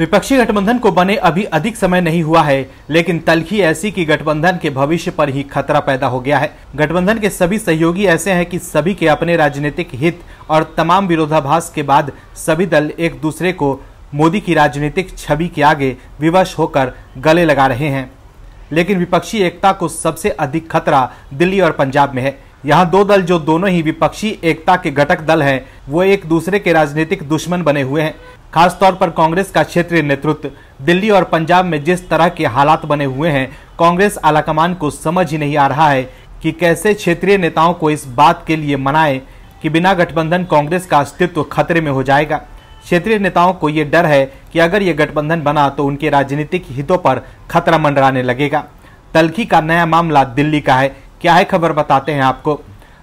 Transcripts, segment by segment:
विपक्षी गठबंधन को बने अभी अधिक समय नहीं हुआ है लेकिन तलखी ऐसी कि गठबंधन के भविष्य पर ही खतरा पैदा हो गया है गठबंधन के सभी सहयोगी ऐसे हैं कि सभी के अपने राजनीतिक हित और तमाम विरोधाभास के बाद सभी दल एक दूसरे को मोदी की राजनीतिक छवि के आगे विवश होकर गले लगा रहे हैं लेकिन विपक्षी एकता को सबसे अधिक खतरा दिल्ली और पंजाब में है यहाँ दो दल जो दोनों ही विपक्षी एकता के घटक दल हैं वो एक दूसरे के राजनीतिक दुश्मन बने हुए हैं खासतौर पर कांग्रेस का क्षेत्रीय नेतृत्व दिल्ली और पंजाब में जिस तरह के हालात बने हुए हैं कांग्रेस आलाकमान को समझ ही नहीं आ रहा है कि कैसे क्षेत्रीय नेताओं को इस बात के लिए मनाए कि बिना गठबंधन कांग्रेस का अस्तित्व खतरे में हो जाएगा क्षेत्रीय नेताओं को ये डर है कि अगर ये गठबंधन बना तो उनके राजनीतिक हितों पर खतरा मंडराने लगेगा तलखी का नया मामला दिल्ली का है क्या है खबर बताते हैं आपको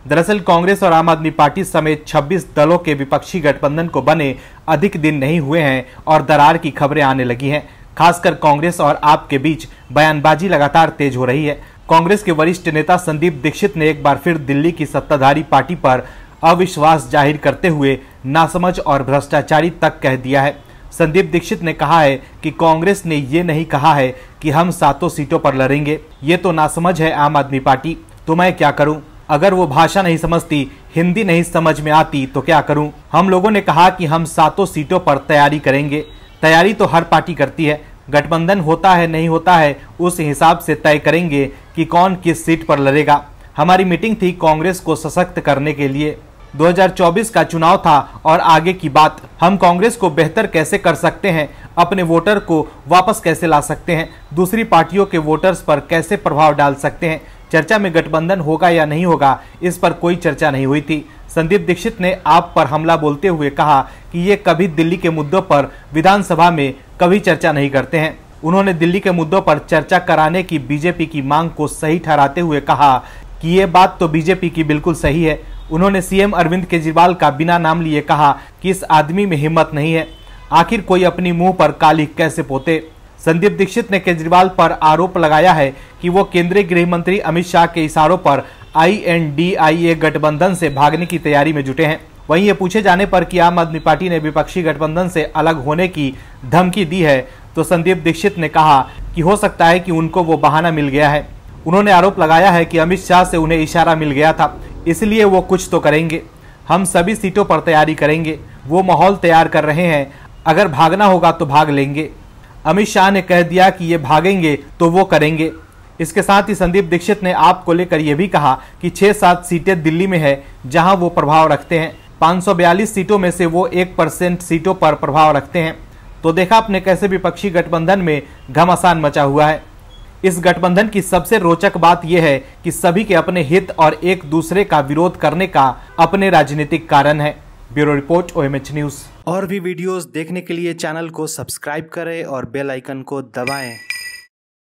दरअसल कांग्रेस और आम आदमी पार्टी समेत 26 दलों के विपक्षी गठबंधन को बने अधिक दिन नहीं हुए हैं और दरार की खबरें आने लगी हैं खासकर कांग्रेस और आप के बीच बयानबाजी लगातार तेज हो रही है कांग्रेस के वरिष्ठ नेता संदीप दीक्षित ने एक बार फिर दिल्ली की सत्ताधारी पार्टी पर अविश्वास जाहिर करते हुए नासमझ और भ्रष्टाचारी तक कह दिया है संदीप दीक्षित ने कहा है कि कांग्रेस ने ये नहीं कहा है कि हम सातों सीटों पर लड़ेंगे ये तो नासमझ है आम आदमी पार्टी तो मैं क्या करूं अगर वो भाषा नहीं समझती हिंदी नहीं समझ में आती तो क्या करूं हम लोगों ने कहा कि हम सातों सीटों पर तैयारी करेंगे तैयारी तो हर पार्टी करती है गठबंधन होता है नहीं होता है उस हिसाब से तय करेंगे कि कौन किस सीट पर लड़ेगा हमारी मीटिंग थी कांग्रेस को सशक्त करने के लिए 2024 का चुनाव था और आगे की बात हम कांग्रेस को बेहतर कैसे कर सकते हैं अपने वोटर को वापस कैसे ला सकते हैं दूसरी पार्टियों के वोटर्स पर कैसे प्रभाव डाल सकते हैं चर्चा में गठबंधन होगा या नहीं होगा इस पर कोई चर्चा नहीं हुई थी संदीप दीक्षित ने आप पर हमला बोलते हुए कहा कि ये कभी दिल्ली के मुद्दों पर विधानसभा में कभी चर्चा नहीं करते हैं उन्होंने दिल्ली के मुद्दों पर चर्चा कराने की बीजेपी की मांग को सही ठहराते हुए कहा कि ये बात तो बीजेपी की बिल्कुल सही है उन्होंने सीएम अरविंद केजरीवाल का बिना नाम लिए कहा कि इस आदमी में हिम्मत नहीं है आखिर कोई अपनी मुंह पर काली कैसे पोते संदीप दीक्षित ने केजरीवाल पर आरोप लगाया है कि वो केंद्रीय गृह मंत्री अमित शाह के इशारों पर आईएनडीआईए गठबंधन से भागने की तैयारी में जुटे हैं वहीं ये पूछे जाने पर कि आम आदमी पार्टी ने विपक्षी गठबंधन से अलग होने की धमकी दी है तो संदीप दीक्षित ने कहा कि हो सकता है कि उनको वो बहाना मिल गया है उन्होंने आरोप लगाया है कि अमित शाह से उन्हें इशारा मिल गया था इसलिए वो कुछ तो करेंगे हम सभी सीटों पर तैयारी करेंगे वो माहौल तैयार कर रहे हैं अगर भागना होगा तो भाग लेंगे अमित शाह ने कह दिया कि ये भागेंगे तो वो करेंगे इसके साथ ही संदीप दीक्षित ने आप को लेकर यह भी कहा कि छह सात सीटें दिल्ली में है जहां वो प्रभाव रखते हैं 542 सीटों में से वो एक परसेंट सीटों पर प्रभाव रखते हैं तो देखा आपने कैसे विपक्षी गठबंधन में घमासान मचा हुआ है इस गठबंधन की सबसे रोचक बात यह है कि सभी के अपने हित और एक दूसरे का विरोध करने का अपने राजनीतिक कारण है ब्यूरो रिपोर्ट ओएमएच न्यूज और भी वीडियोस देखने के लिए चैनल को सब्सक्राइब करें और बेल आइकन को दबाएं